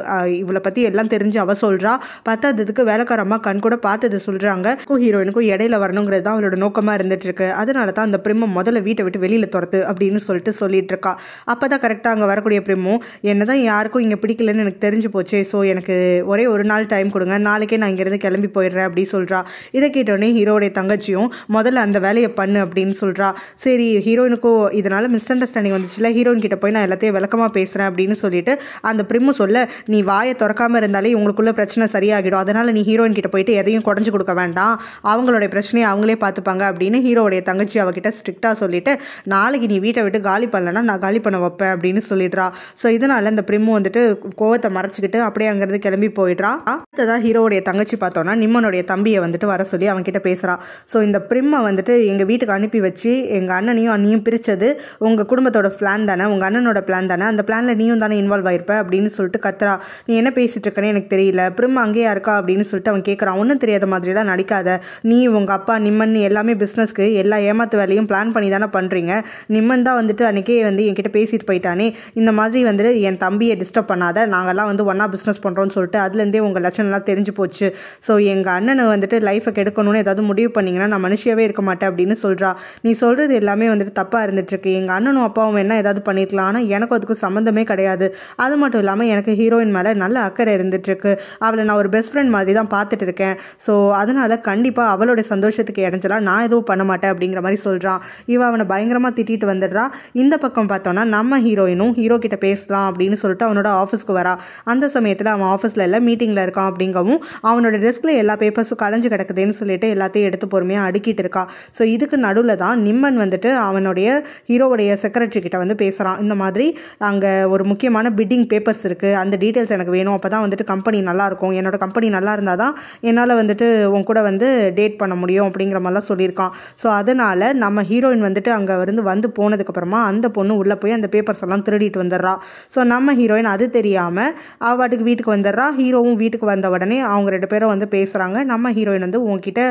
இவளை பற்றி எல்லாம் தெரிஞ்சு அவள் சொல்கிறா பத்தாததுக்கு அம்மா கண் கூட பார்த்தது சொல்கிறாங்க ஹீரோயினுக்கும் இடையில வரணுங்கிறது தான் அவளோட நோக்கமாக இருந்துட்டு இருக்கு அதனால தான் அந்த பிரிமை முதல்ல வீட்டை விட்டு வெளியில் துரத்து அப்படின்னு சொல்லிட்டு சொல்லிட்டு இருக்கா அப்போ தான் கரெக்டாக அங்கே வரக்கூடிய பிரேமோ என்ன தான் யாருக்கும் இங்கே பிடிக்கலன்னு எனக்கு தெரிஞ்சு போச்சு ஸோ எனக்கு ஒரே ஒரு நாள் டைம் கொடுங்க நாளைக்கே நான் இங்கேருந்து கிளம்பி போயிடுறேன் அப்படின்னு சொல்கிறா இதை கேட்டோடனே ஹீரோடைய தங்கச்சியும் முதல்ல அந்த வேலையை பண்ணு அப்படின்னு சொல்கிறா சரி ஹீரோயினுக்கும் இதனால் மிஸ் அண்டர்ஸ்டாண்டிங் வந்துச்சுல ஹீரோயின் கிட்ட போய் நான் எல்லாத்தையும் விளக்கமாக பேசுகிறேன் அப்படின்னு சொல்லிட்டு அந்த பிரிமு சொல்ல நீ வாயை திறக்காமல் இருந்தாலே உங்களுக்குள்ள பிரச்சனை சரியாகிடும் அதனால் நீ ஹீரோயின் கிட்ட போயிட்டு எதையும் குடஞ்சு கொடுக்க வேண்டாம் அவங்களுடைய பிரச்சனையை அவங்களே பார்த்துப்பாங்க அப்படின்னு ஹீரோடைய தங்கச்சி அவகிட்ட ஸ்ட்ரிக்டாக சொல்லிட்டு நாளைக்கு நீ வீட்டை விட்டு காலி பண்ணலன்னா நான் காலி பண்ண வைப்பேன் அப்படின்னு சொல்லிடுறா ஸோ இதனால அந்த பிரிமு வந்துட்டு கோவத்தை மறைச்சிக்கிட்டு அப்படியே அங்கேருந்து கிளம்பி போயிடுறா அடுத்ததான் ஹீரோடைய தங்கச்சி பார்த்தோன்னா நிம்மனுடைய தம்பியை வந்துட்டு வர சொல்லி அவன்கிட்ட பேசுகிறான் ஸோ இந்த பிரிம்மை வந்துட்டு எங்கள் வீட்டுக்கு அனுப்பி வச்சு எங்கள் அண்ணனையும் அண்ணியும் பிரித்தது உங்கள் குடும்பத்தோட பிளான் தானே உங்கள் அண்ணனோட பிளான் தானே அந்த பிளானில் நீயும் தானே இன்வால்வ் ஆயிருப்ப அப்படின்னு சொல்லிட்டு கத்துறா நீ என்ன பேசிகிட்டு இருக்கனே எனக்கு தெரியல பிரிம் அங்கேயா இருக்கா அப்படின்னு சொல்லிட்டு அவன் கேட்குறான் ஒன்றும் தெரியாத மாதிரிலாம் நடிக்காத நீ உங்கள் அப்பா நிம்மன் எல்லாமே பிஸ்னஸ்க்கு எல்லா ஏமாத்து வேலையும் பிளான் பண்ணி தானே பண்ணுறீங்க நிம்மன் தான் வந்துட்டு அன்றைக்கே வந்து என்கிட்ட பேசிட்டு போயிட்டானே இந்த மாதிரி வந்துட்டு என் தம்பியை டிஸ்டர்ப் பண்ணாத நாங்கள்லாம் வந்து ஒன்றா பிஸ்னஸ் பண்ணுறோன்னு சொல்லிட்டு அதுலேருந்தே உங்கள் லட்சணம்லாம் தெரிஞ்சு போச்சு ஸோ எங்கள் அண்ணனை வந்துட்டு லைஃப்பை கெடுக்கணும்னு ஏதாவது முடிவு பண்ணிங்கன்னா நான் மனுஷியாவே இருக்க மாட்டேன் அப்படின்னு சொல்கிறா நீ சொல்கிறது எல்லாமே வந்துட்டு தப்பாக இருந்துட்டுருக்கு எங்கள் அண்ணனும் அப்பாவும் என்ன ஏதாவது பண்ணியிருக்கலாம் ஆனால் எனக்கும் அதுக்கு சம்மந்தமே கிடையாது அது மட்டும் இல்லாமல் எனக்கு ஹீரோயின் மேலே நல்ல அக்கறை இருந்துட்டுருக்கு அவளை நான் ஒரு பெஸ்ட் ஃப்ரெண்ட் மாதிரி தான் பார்த்துட்டு இருக்கேன் ஸோ அதனால் கண்டிப்பாக அவளோட சந்தோஷத்துக்கு இடைஞ்சலாம் நான் எதுவும் பண்ண மாட்டேன் அப்படிங்கிற மாதிரி சொல்கிறான் இவன் அவனை பயங்கரமாக திட்டிகிட்டு வந்துடுறான் இந்த இந்த பக்கம் பார்த்தோன்னா நம்ம ஹீரோயினும் ஹீரோ கிட்ட பேசலாம் அப்படின்னு சொல்லிட்டு அவனோட ஆஃபீஸ்க்கு வரா அந்த சமயத்தில் அவன் ஆஃபீஸில் எல்லாம் மீட்டிங்கில் இருக்கான் அப்படிங்கவும் அவனோட டெஸ்கில் எல்லா பேப்பர்ஸும் கலைஞ்சு கிடக்குதுன்னு சொல்லிட்டு எல்லாத்தையும் எடுத்து பொறுமையாக அடுக்கிட்டு இருக்கா ஸோ இதுக்கு நடுவில் தான் நிம்மன் வந்துட்டு அவனுடைய ஹீரோவுடைய செக்ரட்டரி கிட்ட வந்து பேசுகிறான் இந்த மாதிரி அங்கே ஒரு முக்கியமான பிட்டிங் பேப்பர்ஸ் இருக்குது அந்த டீட்டெயில்ஸ் எனக்கு வேணும் அப்போ தான் வந்துட்டு கம்பெனி நல்லாயிருக்கும் என்னோட கம்பெனி நல்லா இருந்தால் தான் என்னால் வந்துட்டு உன் கூட வந்து டேட் பண்ண முடியும் அப்படிங்கிற மாதிரிலாம் சொல்லியிருக்கான் ஸோ அதனால் நம்ம ஹீரோயின் வந்துட்டு அங்கே வந்து வந்து போனதுக்கப்புறமா அந்த அந்த பொண்ணு உள்ளே போய் அந்த பேப்பர்ஸ் எல்லாம் திருடிட்டு வந்துடுறா ஸோ நம்ம ஹீரோயின் அது தெரியாமல் அவட்டுக்கு வீட்டுக்கு வந்துடுறா ஹீரோவும் வீட்டுக்கு வந்த உடனே அவங்க ரெண்டு பேரும் வந்து பேசுகிறாங்க நம்ம ஹீரோயின் வந்து உங்ககிட்ட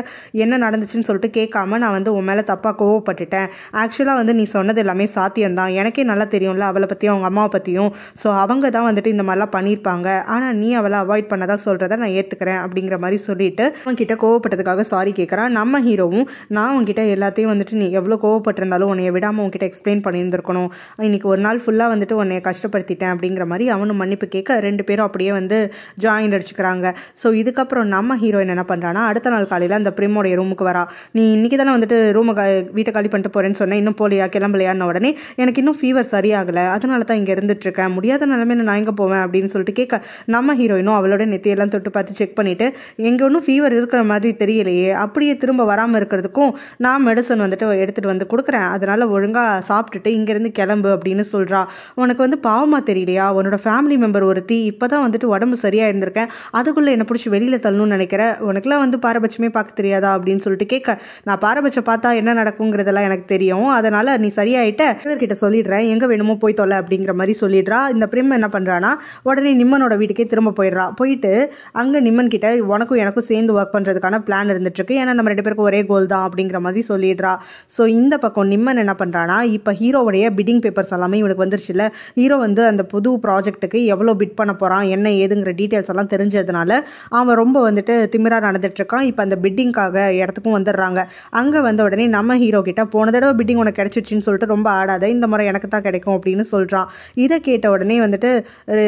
என்ன நடந்துச்சுன்னு சொல்லிட்டு கேட்காம நான் வந்து உன் மேலே தப்பாக கோவப்பட்டுட்டேன் ஆக்சுவலாக வந்து நீ சொன்னது எல்லாமே சாத்தியம்தான் எனக்கே நல்லா தெரியும்ல அவளை பற்றியும் அவங்க அம்மாவை பற்றியும் ஸோ அவங்க தான் வந்துட்டு இந்த மாதிரிலாம் பண்ணியிருப்பாங்க ஆனால் நீ அவளை அவாய்ட் பண்ணதான் சொல்கிறத நான் ஏற்றுக்கிறேன் அப்படிங்கிற மாதிரி சொல்லிட்டு அவன்கிட்ட கோவப்பட்டதுக்காக சாரி கேட்குறான் நம்ம ஹீரோவும் நான் உங்ககிட்ட எல்லாத்தையும் வந்துட்டு நீ எவ்வளோ கோவப்பட்டிருந்தாலும் உன்னை விடாமல் உங்ககிட்ட எக்ஸ்பிளைன் பண்ணியிருந்தோம் இருந்திருக்கணும் இன்னைக்கு ஒரு நாள் ஃபுல்லாக வந்துட்டு உன்னை கஷ்டப்படுத்திட்டேன் அப்படிங்கிற மாதிரி அவனும் மன்னிப்பு கேட்க ரெண்டு பேரும் அப்படியே வந்து ஜாயின் அடிச்சுக்கிறாங்க ஸோ இதுக்கப்புறம் நம்ம ஹீரோயின் என்ன பண்ணுறான்னா அடுத்த நாள் காலையில் அந்த பிரிமோடைய ரூமுக்கு வரா நீ இன்றைக்கி தானே வந்துட்டு ரூமை வீட்டை காலி பண்ணிட்டு போகிறேன்னு சொன்னேன் இன்னும் போலியா கிளம்பலையான்னு உடனே எனக்கு இன்னும் ஃபீவர் சரியாகலை அதனால தான் இங்கே இருந்துட்டுருக்கேன் முடியாத நிலமையில நான் எங்கே போவேன் அப்படின்னு சொல்லிட்டு கேட்க நம்ம ஹீரோயினும் அவளோட நெத்தியெல்லாம் தொட்டு பார்த்து செக் பண்ணிவிட்டு எங்கே ஒன்றும் ஃபீவர் இருக்கிற மாதிரி தெரியலையே அப்படியே திரும்ப வராமல் இருக்கிறதுக்கும் நான் மெடிசன் வந்துட்டு எடுத்துகிட்டு வந்து கொடுக்குறேன் அதனால் ஒழுங்காக சாப்பிட்டுட்டு இங்கே இங்கேருந்து கிளம்பு அப்படின்னு சொல்கிறா உனக்கு வந்து பாவமாக தெரியலையா உன்னோட ஃபேமிலி மெம்பர் ஒருத்தி இப்போ தான் வந்துட்டு உடம்பு சரியாக இருந்திருக்கேன் அதுக்குள்ளே என்னை பிடிச்சி வெளியில் தள்ளணும்னு நினைக்கிறேன் உனக்குலாம் வந்து பாரபட்சமே பார்க்க தெரியாதா அப்படின்னு சொல்லிட்டு கேட்க நான் பாரபட்சம் பார்த்தா என்ன நடக்குங்கிறதெல்லாம் எனக்கு தெரியும் அதனால் நீ சரியாயிட்ட இவர்கிட்ட சொல்லிடுறேன் எங்கே வேணுமோ போய் தொலை அப்படிங்கிற மாதிரி சொல்லிடுறா இந்த பிரிம் என்ன பண்ணுறான்னா உடனே நிம்மனோட வீட்டுக்கே திரும்ப போயிடுறா போயிட்டு அங்கே நிம்மன் கிட்ட உனக்கும் எனக்கும் சேர்ந்து ஒர்க் பண்ணுறதுக்கான பிளான் இருந்துட்டுருக்கு ஏன்னா நம்ம ரெண்டு பேருக்கும் ஒரே கோல் தான் அப்படிங்கிற மாதிரி சொல்லிடுறா ஸோ இந்த பக்கம் நிம்மன் என்ன பண்ணுறான்னா இப்போ ஹீரோ ஹீரோவுடைய பிட்டிங் பேப்பர்ஸ் எல்லாமே இவனுக்கு இல்லை ஹீரோ வந்து அந்த புது ப்ராஜெக்ட்டுக்கு எவ்வளோ பிட் பண்ண போகிறான் என்ன ஏதுங்கிற டீட்டெயில்ஸ் எல்லாம் தெரிஞ்சதுனால அவன் ரொம்ப வந்துட்டு திமிராக நடந்துட்டுருக்கான் இப்போ அந்த பிட்டிங்காக இடத்துக்கும் வந்துடுறாங்க அங்கே வந்த உடனே நம்ம ஹீரோ கிட்ட போன தடவை பிட்டிங் உனக்கு கிடச்சிச்சின்னு சொல்லிட்டு ரொம்ப ஆடாத இந்த முறை எனக்கு தான் கிடைக்கும் அப்படின்னு சொல்கிறான் இதை கேட்ட உடனே வந்துட்டு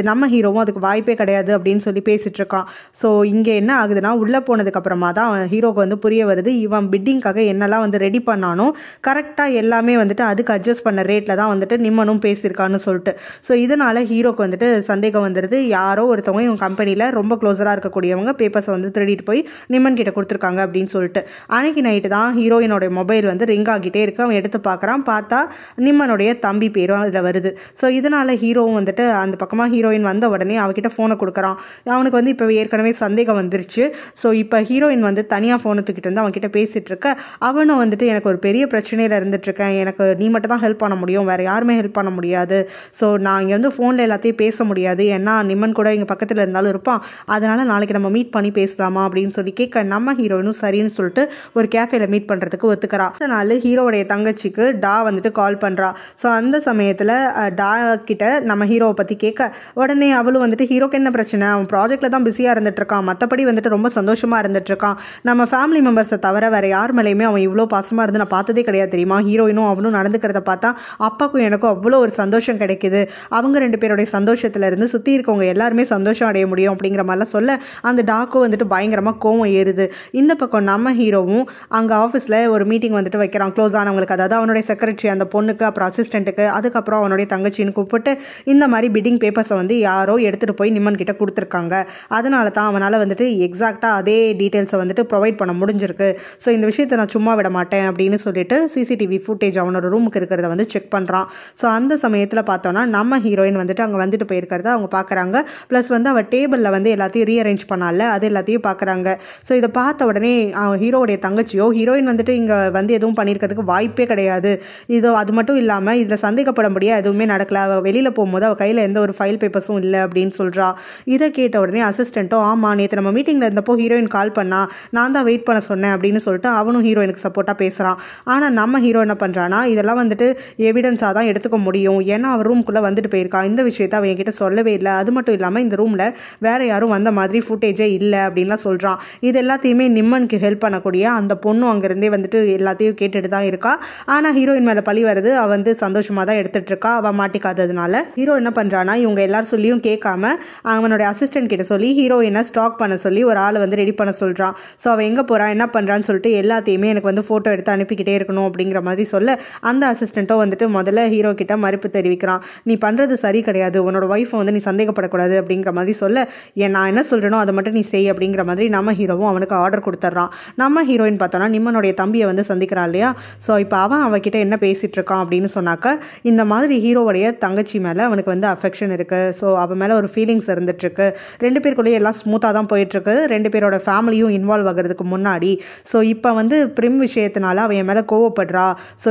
நம்ம ஹீரோவும் அதுக்கு வாய்ப்பே கிடையாது அப்படின்னு சொல்லி பேசிகிட்ருக்கான் ஸோ இங்கே என்ன ஆகுதுன்னா உள்ளே போனதுக்கப்புறமா தான் ஹீரோக்கு வந்து புரிய வருது இவன் பிட்டிங்காக என்னெல்லாம் வந்து ரெடி பண்ணானோ கரெக்டாக எல்லாமே வந்துட்டு அதுக்கு அட்ஜஸ்ட் பண்ண ரேட்டில் தான் வந்துட்டு நிம்மனும் பேசியிருக்கான்னு சொல்லிட்டு ஸோ இதனால் ஹீரோக்கு வந்துட்டு சந்தேகம் வந்துடுது யாரோ ஒருத்தவங்க இவங்க கம்பெனியில் ரொம்ப க்ளோஸராக இருக்கக்கூடியவங்க பேப்பர்ஸை வந்து திருடிட்டு போய் நிம்மன் கிட்ட கொடுத்துருக்காங்க அப்படின்னு சொல்லிட்டு அன்னைக்கு நைட்டு தான் ஹீரோயினோடைய மொபைல் வந்து ரிங் ஆகிட்டே இருக்கு அவன் எடுத்து பார்க்குறான் பார்த்தா நிம்மனுடைய தம்பி பேரும் அதில் வருது ஸோ இதனால் ஹீரோவும் வந்துட்டு அந்த பக்கமாக ஹீரோயின் வந்த உடனே அவகிட்ட ஃபோனை கொடுக்குறான் அவனுக்கு வந்து இப்போ ஏற்கனவே சந்தேகம் வந்துருச்சு ஸோ இப்போ ஹீரோயின் வந்து தனியாக ஃபோனை தூக்கிட்டு வந்து அவன்கிட்ட பேசிகிட்டு இருக்க அவனும் வந்துட்டு எனக்கு ஒரு பெரிய பிரச்சனையில் இருந்துட்டுருக்கேன் எனக்கு நீ மட்டும் தான் ஹெல்ப் பண்ண முடியும் வேறு யாருமே ஹெல்ப் பண்ண முடியாது ஸோ நான் இங்கே வந்து ஃபோனில் எல்லாத்தையும் பேச முடியாது ஏன்னா நிம்மன் கூட எங்கள் பக்கத்தில் இருந்தாலும் இருப்பான் அதனால் நாளைக்கு நம்ம மீட் பண்ணி பேசலாமா அப்படின்னு சொல்லி கேட்க நம்ம ஹீரோயினும் சரின்னு சொல்லிட்டு ஒரு கேஃபேல மீட் பண்ணுறதுக்கு ஒத்துக்கிறா அதனால ஹீரோடைய தங்கச்சிக்கு டா வந்துட்டு கால் பண்ணுறா ஸோ அந்த சமயத்தில் டா கிட்ட நம்ம ஹீரோவை பற்றி கேட்க உடனே அவளும் வந்துட்டு ஹீரோக்கு என்ன பிரச்சனை அவன் ப்ராஜெக்டில் தான் பிஸியாக இருந்துட்டுருக்கான் மற்றபடி வந்துட்டு ரொம்ப சந்தோஷமாக இருந்துட்டுருக்கான் நம்ம ஃபேமிலி மெம்பர்ஸை தவிர வேறு யார் மேலேயுமே அவன் இவ்வளோ பாசமாக இருந்து நான் பார்த்ததே கிடையாது தெரியுமா ஹீரோயினும் அவனும் நடந்துக்கிறத பார்த்தா அப்பாவுக்கும் எனக்கும் அவ்வளோ ஒரு சந்தோஷம் கிடைக்கிது அவங்க ரெண்டு பேருடைய சந்தோஷத்தில் இருந்து சுற்றி இருக்கவங்க எல்லாருமே சந்தோஷம் அடைய முடியும் அப்படிங்கிற மாதிரிலாம் சொல்ல அந்த டாக்கும் வந்துட்டு பயங்கரமாக கோவம் ஏறுது இந்த பக்கம் நம்ம ஹீரோவும் அங்கே ஆஃபீஸில் ஒரு மீட்டிங் வந்துட்டு வைக்கிறான் க்ளோஸ் ஆனவங்களுக்கு அதாவது அவனுடைய செக்ரட்டரி அந்த பொண்ணுக்கு அப்புறம் அசிஸ்டண்ட்டுக்கு அதுக்கப்புறம் அவனுடைய தங்கச்சின்னு கூப்பிட்டு இந்த மாதிரி பிட்டிங் பேப்பர்ஸை வந்து யாரோ எடுத்துகிட்டு போய் நிம்மன் கிட்ட கொடுத்துருக்காங்க அதனால தான் அவனால் வந்துட்டு எக்ஸாக்டாக அதே டீட்டெயில்ஸை வந்துட்டு ப்ரொவைட் பண்ண முடிஞ்சிருக்கு ஸோ இந்த விஷயத்தை நான் சும்மா விட மாட்டேன் அப்படின்னு சொல்லிட்டு சிசிடிவி ஃபுட்டேஜ் அவனோட ரூமுக்கு இருக்கிறத வந்து செக் செக் பண்ணுறான் ஸோ அந்த சமயத்தில் பார்த்தோன்னா நம்ம ஹீரோயின் வந்துட்டு அங்கே வந்துட்டு போயிருக்கிறத அவங்க பார்க்குறாங்க ப்ளஸ் வந்து அவள் டேபிளில் வந்து எல்லாத்தையும் ரீஅரேஞ்ச் பண்ணால அது எல்லாத்தையும் பார்க்குறாங்க ஸோ இதை பார்த்த உடனே ஹீரோவுடைய தங்கச்சியோ ஹீரோயின் வந்துட்டு இங்கே வந்து எதுவும் பண்ணியிருக்கிறதுக்கு வாய்ப்பே கிடையாது இதோ அது மட்டும் இல்லாமல் இதில் முடியாது எதுவுமே நடக்கல அவள் வெளியில் போகும்போது அவள் கையில் எந்த ஒரு ஃபைல் பேப்பர்ஸும் இல்லை அப்படின்னு சொல்கிறா இதை கேட்ட உடனே அசிஸ்டண்ட்டோ ஆமாம் நேற்று நம்ம மீட்டிங்கில் இருந்தப்போ ஹீரோயின் கால் பண்ணால் நான் தான் வெயிட் பண்ண சொன்னேன் அப்படின்னு சொல்லிட்டு அவனும் ஹீரோயினுக்கு சப்போர்ட்டாக பேசுகிறான் ஆனால் நம்ம ஹீரோ என்ன பண்ணுறான்னா இதெல்லாம் வந்துட்டு எவிடன்ஸாக தான் எடுத்துக்க முடியும் ஏன்னா அவர் ரூம்குள்ளே வந்துட்டு போயிருக்கா இந்த விஷயத்த அவன் என்கிட்ட சொல்லவே இல்லை அது மட்டும் இல்லாமல் இந்த ரூமில் வேறு யாரும் வந்த மாதிரி ஃபுட்டேஜே இல்லை அப்படின்லாம் சொல்கிறான் இது எல்லாத்தையுமே நிம்மனுக்கு ஹெல்ப் பண்ணக்கூடிய அந்த பொண்ணும் அங்கேருந்தே வந்துட்டு எல்லாத்தையும் கேட்டுட்டு தான் இருக்கா ஆனால் ஹீரோயின் மேலே பழி வருது அவள் வந்து சந்தோஷமாக தான் எடுத்துகிட்டு இருக்கா அவள் மாட்டிக்காததுனால ஹீரோ என்ன பண்ணுறான்னா இவங்க எல்லாரும் சொல்லியும் கேட்காம அவனுடைய அசிஸ்டன்ட் கிட்ட சொல்லி ஹீரோயினை ஸ்டாக் பண்ண சொல்லி ஒரு ஆளை வந்து ரெடி பண்ண சொல்கிறான் ஸோ அவன் எங்கே போகிறான் என்ன பண்ணுறான்னு சொல்லிட்டு எல்லாத்தையுமே எனக்கு வந்து ஃபோட்டோ எடுத்து அனுப்பிக்கிட்டே இருக்கணும் அப்படிங்கிற மாதிரி சொல்ல அந்த அசிஸ்டண்ட்டும் வந்துட்டு வந்துட்டு முதல்ல ஹீரோ கிட்ட மறுப்பு தெரிவிக்கிறான் நீ பண்ணுறது சரி கிடையாது உன்னோட ஒய்ஃபை வந்து நீ சந்தேகப்படக்கூடாது அப்படிங்கிற மாதிரி சொல்ல நான் என்ன சொல்கிறேனோ அதை மட்டும் நீ செய் அப்படிங்கிற மாதிரி நம்ம ஹீரோவும் அவனுக்கு ஆர்டர் கொடுத்துட்றான் நம்ம ஹீரோயின் பார்த்தோன்னா நிம்மனுடைய தம்பியை வந்து சந்திக்கிறான் இல்லையா ஸோ இப்போ அவன் அவகிட்ட என்ன பேசிகிட்டு இருக்கான் அப்படின்னு சொன்னாக்க இந்த மாதிரி ஹீரோவுடைய தங்கச்சி மேலே அவனுக்கு வந்து அஃபெக்ஷன் இருக்குது ஸோ அவன் மேலே ஒரு ஃபீலிங்ஸ் இருந்துகிட்ருக்கு ரெண்டு பேருக்குள்ளேயே எல்லாம் ஸ்மூத்தாக தான் போயிட்டுருக்கு ரெண்டு பேரோட ஃபேமிலியும் இன்வால்வ் ஆகிறதுக்கு முன்னாடி ஸோ இப்போ வந்து பிரிம் விஷயத்தினால அவன் என் மேலே கோவப்படுறா ஸோ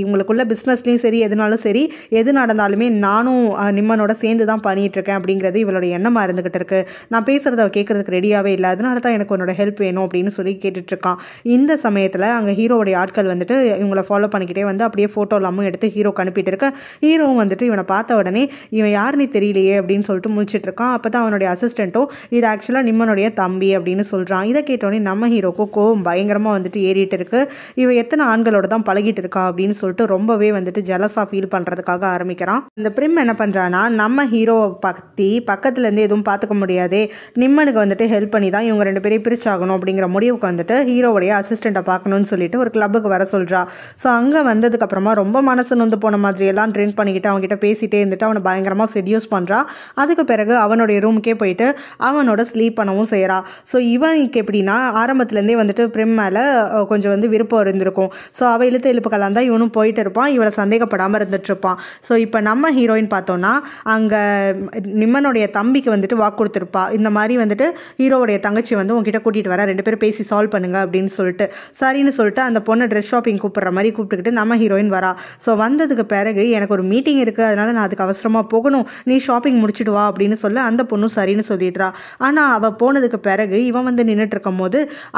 இவங்களுக்குள்ள பிஸ்னஸ் பிஸ்னஸ்லேயும் சரி எதுனாலும் சரி எது நடந்தாலுமே நானும் நிம்மனோட சேர்ந்து தான் பண்ணிகிட்ருக்கேன் அப்படிங்கிறது இவளோட எண்ணமாக இருந்துக்கிட்டு இருக்குது நான் பேசுகிறத அவள் கேட்குறதுக்கு ரெடியாகவே இல்லை அதனால தான் எனக்கு உன்னோட ஹெல்ப் வேணும் அப்படின்னு சொல்லி கேட்டுட்ருக்கான் இந்த சமயத்தில் அங்கே ஹீரோவுடைய ஆட்கள் வந்துட்டு இவங்களை ஃபாலோ பண்ணிக்கிட்டே வந்து அப்படியே ஃபோட்டோ எல்லாமும் எடுத்து ஹீரோக்கு அனுப்பிட்டு இருக்க ஹீரோவும் வந்துட்டு இவனை பார்த்த உடனே இவன் யாருன்னு தெரியலையே அப்படின்னு சொல்லிட்டு இருக்கான் அப்போ தான் அவனுடைய அசிஸ்டண்ட்டும் இது ஆக்சுவலாக நிம்மனுடைய தம்பி அப்படின்னு சொல்கிறான் இதை கேட்டோடனே நம்ம ஹீரோக்கும் கோவம் பயங்கரமாக வந்துட்டு ஏறிட்டு இருக்கு இவன் எத்தனை ஆண்களோட தான் பழகிட்டு இருக்கா அப்படின்னு சொல்லிட்டு ரொம்பவே வந்துட்டு ஜெலஸாக ஃபீல் பண்ணுறதுக்காக ஆரம்பிக்கிறான் இந்த பிரிம் என்ன பண்ணுறான்னா நம்ம ஹீரோவை பற்றி பக்கத்துலேருந்து எதுவும் பார்த்துக்க முடியாதே நிம்மனுக்கு வந்துட்டு ஹெல்ப் பண்ணி தான் இவங்க ரெண்டு பேரையும் பிரிச்சாகணும் அப்படிங்கிற முடிவுக்கு வந்துட்டு ஹீரோவுடைய அசிஸ்டண்ட்டை பார்க்கணும்னு சொல்லிட்டு ஒரு கிளப்புக்கு வர சொல்கிறா ஸோ அங்கே வந்ததுக்கப்புறமா ரொம்ப மனசு நொந்து போன மாதிரி எல்லாம் ட்ரிங்க் பண்ணிக்கிட்டு அவங்ககிட்ட பேசிகிட்டே இருந்துட்டு அவனை பயங்கரமாக செடியூஸ் பண்ணுறா அதுக்கு பிறகு அவனுடைய ரூமுக்கே போயிட்டு அவனோட ஸ்லீப் பண்ணவும் செய்கிறா ஸோ இவனுக்கு எப்படின்னா ஆரம்பத்துலேருந்தே வந்துட்டு பிரிம் மேலே கொஞ்சம் வந்து விருப்பம் இருந்திருக்கும் ஸோ அவள் இழுத்து எழுப்புக்கலாம் தான் இவனும் போயிட்டு இருப்பான் இவளை மேலே சந்தேகப்படாமல் இருந்துட்டுருப்பான் ஸோ இப்போ நம்ம ஹீரோயின் பார்த்தோன்னா அங்கே நிம்மனுடைய தம்பிக்கு வந்துட்டு வாக்கு கொடுத்துருப்பா இந்த மாதிரி வந்துட்டு ஹீரோவுடைய தங்கச்சி வந்து உங்ககிட்ட கூட்டிகிட்டு வர ரெண்டு பேரும் பேசி சால்வ் பண்ணுங்க அப்படின்னு சொல்லிட்டு சரின்னு சொல்லிட்டு அந்த பொண்ணை ட்ரெஸ் ஷாப்பிங் கூப்பிட்ற மாதிரி கூப்பிட்டுக்கிட்டு நம்ம ஹீரோயின் வரா ஸோ வந்ததுக்கு பிறகு எனக்கு ஒரு மீட்டிங் இருக்குது அதனால் நான் அதுக்கு அவசரமாக போகணும் நீ ஷாப்பிங் முடிச்சுட்டு வா அப்படின்னு சொல்லி அந்த பொண்ணும் சரின்னு சொல்லிடுறா ஆனால் அவள் போனதுக்கு பிறகு இவன் வந்து நின்றுட்டு இருக்கும்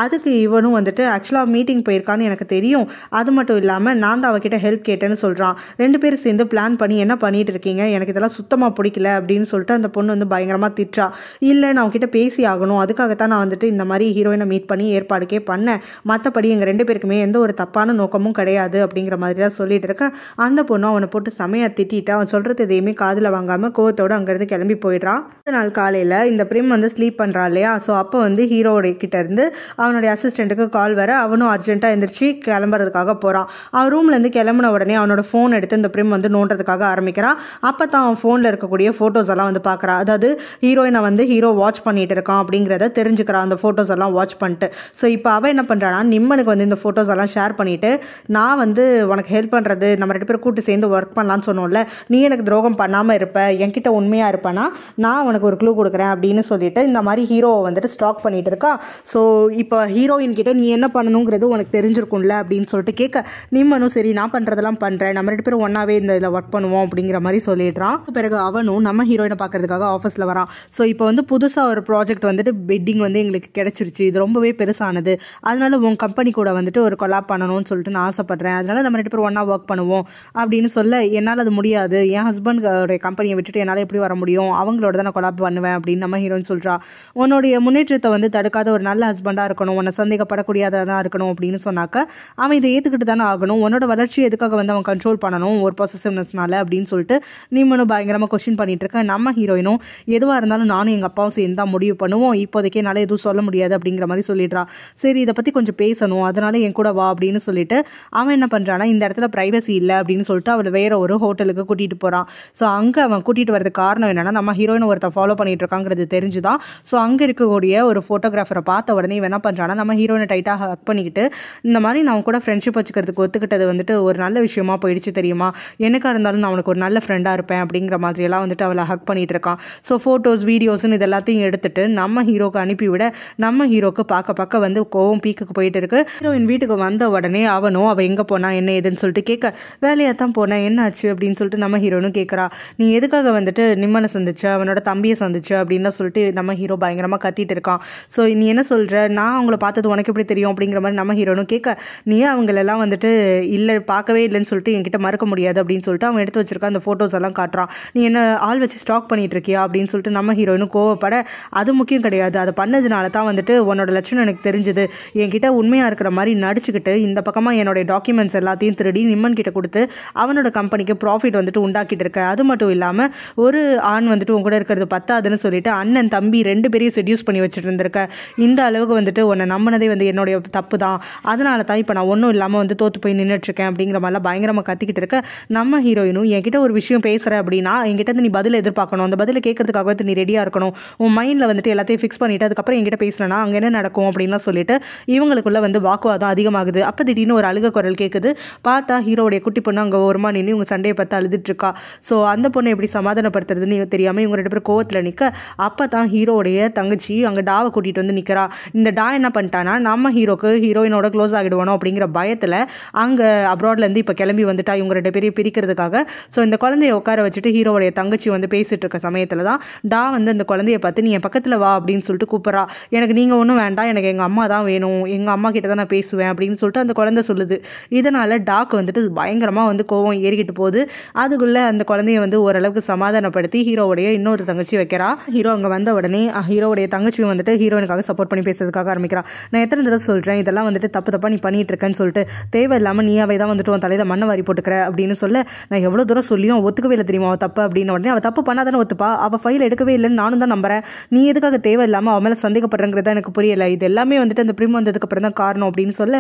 அதுக்கு இவனும் வந்துட்டு ஆக்சுவலாக மீட்டிங் போயிருக்கான்னு எனக்கு தெரியும் அது மட்டும் இல்லாமல் நான் தான் அவகிட்ட ஹெல்ப் கேட்டேன்னு சொல்கிறான் ரெண்டு பேரும் சேர்ந்து பிளான் பண்ணி என்ன பண்ணிட்டு இருக்கீங்க எனக்கு இதெல்லாம் சுத்தமாக பிடிக்கல அப்படின்னு சொல்லிட்டு அந்த பொண்ணு வந்து பயங்கரமாக திட்டா இல்லை நான் அவங்ககிட்ட பேசி ஆகணும் அதுக்காகத்தான் நான் வந்துட்டு இந்த மாதிரி ஹீரோயினை மீட் பண்ணி ஏற்பாடுக்கே பண்ணேன் மற்றபடி எங்கள் ரெண்டு பேருக்குமே எந்த ஒரு தப்பான நோக்கமும் கிடையாது அப்படிங்கிற மாதிரி தான் சொல்லிட்டு இருக்கேன் அந்த பொண்ணு அவனை போட்டு சமையா திட்டிட்டு அவன் சொல்கிறது எதையுமே காதில் வாங்காமல் கோவத்தோடு அங்கேருந்து கிளம்பி போயிடுறான் அடுத்த நாள் காலையில் இந்த பிரேம் வந்து ஸ்லீப் பண்ணுறான் இல்லையா ஸோ அப்போ வந்து ஹீரோடைய கிட்டேருந்து அவனுடைய அசிஸ்டண்ட்டுக்கு கால் வர அவனும் அர்ஜென்ட்டாக எந்திரிச்சு கிளம்புறதுக்காக போகிறான் அவன் ரூம்லேருந்து கிளம்புன உடனே அவனோட தன்னோட ஃபோன் எடுத்து இந்த பிரேம் வந்து நோண்டுறதுக்காக ஆரம்பிக்கிறான் அப்போ தான் அவன் ஃபோனில் இருக்கக்கூடிய ஃபோட்டோஸ் எல்லாம் வந்து பார்க்குறான் அதாவது ஹீரோயினை வந்து ஹீரோ வாட்ச் பண்ணிட்டு இருக்கான் அப்படிங்கிறத தெரிஞ்சுக்கிறான் அந்த ஃபோட்டோஸ் எல்லாம் வாட்ச் பண்ணிட்டு ஸோ இப்போ அவன் என்ன பண்ணுறான்னா நிம்மனுக்கு வந்து இந்த ஃபோட்டோஸ் எல்லாம் ஷேர் பண்ணிவிட்டு நான் வந்து உனக்கு ஹெல்ப் பண்ணுறது நம்ம ரெண்டு பேரும் கூட்டு சேர்ந்து ஒர்க் பண்ணலான்னு சொன்னோம்ல நீ எனக்கு துரோகம் பண்ணாமல் இருப்ப என்கிட்ட உண்மையாக இருப்பேன்னா நான் உனக்கு ஒரு க்ளூ கொடுக்குறேன் அப்படின்னு சொல்லிட்டு இந்த மாதிரி ஹீரோவை வந்துட்டு ஸ்டாக் பண்ணிகிட்டு இருக்கா ஸோ இப்போ ஹீரோயின் கிட்ட நீ என்ன பண்ணணுங்கிறது உனக்கு தெரிஞ்சிருக்கும்ல அப்படின்னு சொல்லிட்டு கேட்க நிம்மனும் சரி நான் பண்ணுறதெல்லாம் பண்ணுறேன் பண்ணுறேன் நம்ம ரெண்டு பேரும் ஒன்றாவே இந்த இதில் ஒர்க் பண்ணுவோம் அப்படிங்கிற மாதிரி சொல்லிடுறான் பிறகு அவனும் நம்ம ஹீரோயினை பார்க்கறதுக்காக ஆஃபீஸில் வரான் ஸோ இப்போ வந்து புதுசாக ஒரு ப்ராஜெக்ட் வந்துட்டு பெட்டிங் வந்து எங்களுக்கு கிடச்சிருச்சு இது ரொம்பவே பெருசானது அதனால உன் கம்பெனி கூட வந்துட்டு ஒரு கொலாப் பண்ணணும்னு சொல்லிட்டு நான் ஆசைப்பட்றேன் அதனால நம்ம ரெண்டு பேரும் ஒன்றா ஒர்க் பண்ணுவோம் அப்படின்னு சொல்ல என்னால் அது முடியாது என் ஹஸ்பண்ட் கம்பெனியை விட்டுட்டு என்னால் எப்படி வர முடியும் அவங்களோட தான் நான் கொலாப் பண்ணுவேன் அப்படின்னு நம்ம ஹீரோயின் சொல்கிறா உன்னுடைய முன்னேற்றத்தை வந்து தடுக்காத ஒரு நல்ல ஹஸ்பண்டாக இருக்கணும் உன்னை சந்தேகப்படக்கூடியதாக இருக்கணும் அப்படின்னு சொன்னாக்க அவன் இதை ஏற்றுக்கிட்டு தானே ஆகணும் உன்னோட வளர்ச்சி எதுக்காக வந்து அவன் கண்ட்ரோல் பண்ணணும் ஒரு பொசசிவ்னஸ்னால அப்படின்னு சொல்லிட்டு நீமனும் பயங்கரமாக கொஷின் பண்ணிகிட்டு இருக்கேன் நம்ம ஹீரோயினும் எதுவாக இருந்தாலும் நானும் எங்கள் அப்பாவும் சேர்ந்து தான் முடிவு பண்ணுவோம் இப்போதைக்கு என்னால் எதுவும் சொல்ல முடியாது அப்படிங்கிற மாதிரி சொல்லிடுறா சரி இதை பற்றி கொஞ்சம் பேசணும் அதனால என் கூட வா அப்படின்னு சொல்லிட்டு அவன் என்ன பண்ணுறானா இந்த இடத்துல ப்ரைவசி இல்லை அப்படின்னு சொல்லிட்டு அவளை வேற ஒரு ஹோட்டலுக்கு கூட்டிகிட்டு போகிறான் ஸோ அங்கே அவன் கூட்டிகிட்டு வரது காரணம் என்னென்னா நம்ம ஹீரோயின் ஒருத்தன் ஃபாலோ பண்ணிட்டு இருக்காங்கிறது தெரிஞ்சுதான் ஸோ அங்கே இருக்கக்கூடிய ஒரு ஃபோட்டோகிராஃபரை பார்த்த உடனே இவன் என்ன பண்ணுறான்னா நம்ம ஹீரோயினை டைட்டாக ஹக் பண்ணிக்கிட்டு இந்த மாதிரி நான் கூட ஃப்ரெண்ட்ஷிப் வச்சுக்கிறதுக்கு ஒத்துக்கிட்டது வந்துட்டு ஒரு நல்ல விஷயமா போயிடுச்சு தெரியுமா எனக்காக இருந்தாலும் நான் அவனுக்கு ஒரு நல்ல ஃப்ரெண்டாக இருப்பேன் அப்படிங்கிற மாதிரியெல்லாம் வந்துட்டு அவளை ஹக் பண்ணிகிட்டு இருக்கான் ஸோ ஃபோட்டோஸ் வீடியோஸ்னு இது எல்லாத்தையும் எடுத்துட்டு நம்ம ஹீரோக்கு அனுப்பிவிட நம்ம ஹீரோக்கு பார்க்க பார்க்க வந்து கோவம் பீக்குக்கு போயிட்டு இருக்கு ஹீரோயின் வீட்டுக்கு வந்த உடனே அவனும் அவள் எங்கே போனா என்ன ஏதுன்னு சொல்லிட்டு கேட்க வேலையாக தான் போனேன் என்ன ஆச்சு அப்படின்னு சொல்லிட்டு நம்ம ஹீரோனும் கேட்குறா நீ எதுக்காக வந்துட்டு நிம்மனை சந்திச்சு அவனோட தம்பியை சந்திச்சு அப்படின்லாம் சொல்லிட்டு நம்ம ஹீரோ பயங்கரமாக கத்திட்டு இருக்கான் ஸோ நீ என்ன சொல்கிற நான் அவங்கள பார்த்தது உனக்கு எப்படி தெரியும் அப்படிங்கிற மாதிரி நம்ம ஹீரோனும் கேட்க நீ அவங்களெல்லாம் வந்துட்டு இல்லை பார்க்கவே இல்லைன்னு சொல்லிட்டு என்கிட்ட மறக்க முடியாது அப்படின்னு சொல்லிட்டு அவன் எடுத்து வச்சிருக்க அந்த ஃபோட்டோஸ் எல்லாம் காட்டுறான் நீ என்ன ஆள் வச்சு ஸ்டாக் பண்ணிட்டு இருக்கியா அப்படின்னு சொல்லிட்டு நம்ம ஹீரோயினும் கோவப்பட அது முக்கியம் கிடையாது அதை பண்ணதுனால தான் வந்துட்டு உன்னோட லட்சணம் எனக்கு தெரிஞ்சது என்கிட்ட உண்மையாக இருக்கிற மாதிரி நடிச்சுக்கிட்டு இந்த பக்கமாக என்னுடைய டாக்குமெண்ட்ஸ் எல்லாத்தையும் திருடி நிம்மன் கிட்ட கொடுத்து அவனோட கம்பெனிக்கு ப்ராஃபிட் வந்துட்டு உண்டாக்கிட்டு இருக்க அது மட்டும் இல்லாமல் ஒரு ஆண் வந்துட்டு உங்க கூட இருக்கிறது பத்தாதுன்னு சொல்லிட்டு அண்ணன் தம்பி ரெண்டு பேரையும் செடியூஸ் பண்ணி வச்சுட்டு இருந்திருக்க இந்த அளவுக்கு வந்துட்டு உன்னை நம்பினதே வந்து என்னுடைய தப்பு தான் அதனால தான் இப்போ நான் ஒன்றும் இல்லாமல் வந்து தோற்று போய் இருக்கேன் அப்படிங்கிற மாதிரிலாம் பயங்கர நம்ம கத்திக்கிட்டு இருக்க நம்ம ஹீரோயினும் என்கிட்ட ஒரு விஷயம் பேசுகிற அப்படின்னா என்கிட்ட வந்து நீ பதில் எதிர்பார்க்கணும் அந்த பதில் கேட்கறதுக்காக வந்து நீ ரெடியாக இருக்கணும் உன் மைண்டில் வந்துட்டு எல்லாத்தையும் ஃபிக்ஸ் பண்ணிவிட்டு அதுக்கப்புறம் என்கிட்ட பேசுனா அங்கே என்ன நடக்கும் அப்படின்லாம் சொல்லிட்டு இவங்களுக்குள்ளே வந்து வாக்குவாதம் அதிகமாகுது அப்போ திடீர்னு ஒரு அழுக குரல் கேட்குது பார்த்தா ஹீரோடைய குட்டி பொண்ணு அங்கே ஓரமாக நின்று இவங்க சண்டையை பார்த்து அழுதுட்டுருக்கா ஸோ அந்த பொண்ணை எப்படி சமாதானப்படுத்துறதுன்னு தெரியாமல் இவங்க ரெண்டு பேரும் கோவத்தில் நிற்க அப்போ தான் ஹீரோடைய தங்கச்சி அங்கே டாவை கூட்டிகிட்டு வந்து நிற்கிறா இந்த டா என்ன பண்ணிட்டானா நம்ம ஹீரோக்கு ஹீரோயினோட க்ளோஸ் ஆகிடுவானோ அப்படிங்கிற பயத்தில் அங்கே அப்ராட்லேருந்து இப்போ கிளம்பி திரும்பி வந்துட்டா இவங்க ரெண்டு பேரையும் பிரிக்கிறதுக்காக ஸோ இந்த குழந்தைய உட்கார வச்சுட்டு ஹீரோவுடைய தங்கச்சி வந்து பேசிட்டு இருக்க சமயத்தில் தான் டா வந்து அந்த குழந்தைய பார்த்து நீ என் பக்கத்தில் வா அப்படின்னு சொல்லிட்டு கூப்பிட்றா எனக்கு நீங்கள் ஒன்றும் வேண்டாம் எனக்கு எங்கள் அம்மா தான் வேணும் எங்கள் அம்மா கிட்ட தான் நான் பேசுவேன் அப்படின்னு சொல்லிட்டு அந்த குழந்தை சொல்லுது இதனால் டாக் வந்துட்டு பயங்கரமாக வந்து கோவம் ஏறிக்கிட்டு போகுது அதுக்குள்ளே அந்த குழந்தைய வந்து ஓரளவுக்கு சமாதானப்படுத்தி ஹீரோவுடைய இன்னொரு தங்கச்சி வைக்கிறா ஹீரோ அங்கே வந்த உடனே ஹீரோவுடைய தங்கச்சியும் வந்துட்டு ஹீரோயினுக்காக சப்போர்ட் பண்ணி பேசுறதுக்காக ஆரம்பிக்கிறான் நான் எத்தனை தடவை சொல்கிறேன் இதெல்லாம் வந்துட்டு தப்பு தப்பாக நீ பண்ணிட்டு இருக்கேன்னு சொல்லிட்டு தேவையில்லாமல் நீயாவே தான் வந்துட்டு உன் தலையில் மண்ணை மாதிரி போட்டுக்கிற அப்படின்னு சொல்ல நான் எவ்வளோ தூரம் சொல்லியும் ஒத்துக்கவே இல்லை தெரியுமா அவள் தப்பு அப்படின்னு உடனே அவள் தப்பு பண்ணால் தானே ஒத்துப்பா அவள் ஃபைல் எடுக்கவே இல்லைன்னு நானும் தான் நம்புறேன் நீ எதுக்காக இல்லாமல் அவன் மேலே சந்தேகப்படுறங்கிறது எனக்கு புரியலை இது எல்லாமே வந்துட்டு அந்த ப்ரிம் வந்ததுக்கப்புறம் தான் காரணம் அப்படின்னு சொல்ல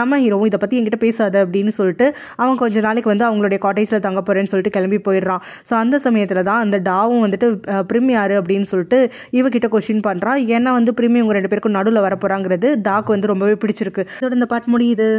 நம்ம ஹீரோவும் இதை பற்றி என்கிட்ட பேசாத அப்படின்னு சொல்லிட்டு அவன் கொஞ்சம் நாளைக்கு வந்து அவங்களுடைய காட்டேஜில் தங்க போகிறேன்னு சொல்லிட்டு கிளம்பி போயிடுறான் ஸோ அந்த சமயத்தில் தான் அந்த டாவும் வந்துட்டு பிரிம் யார் அப்படின்னு சொல்லிட்டு இவகிட்ட கொஷின் பண்ணுறான் ஏன்னா வந்து பிரிமி இவங்க ரெண்டு பேருக்கும் நடுவில் வர போகிறாங்கிறது டாக் வந்து ரொம்பவே பிடிச்சிருக்கு இந்த பாட் முடியுது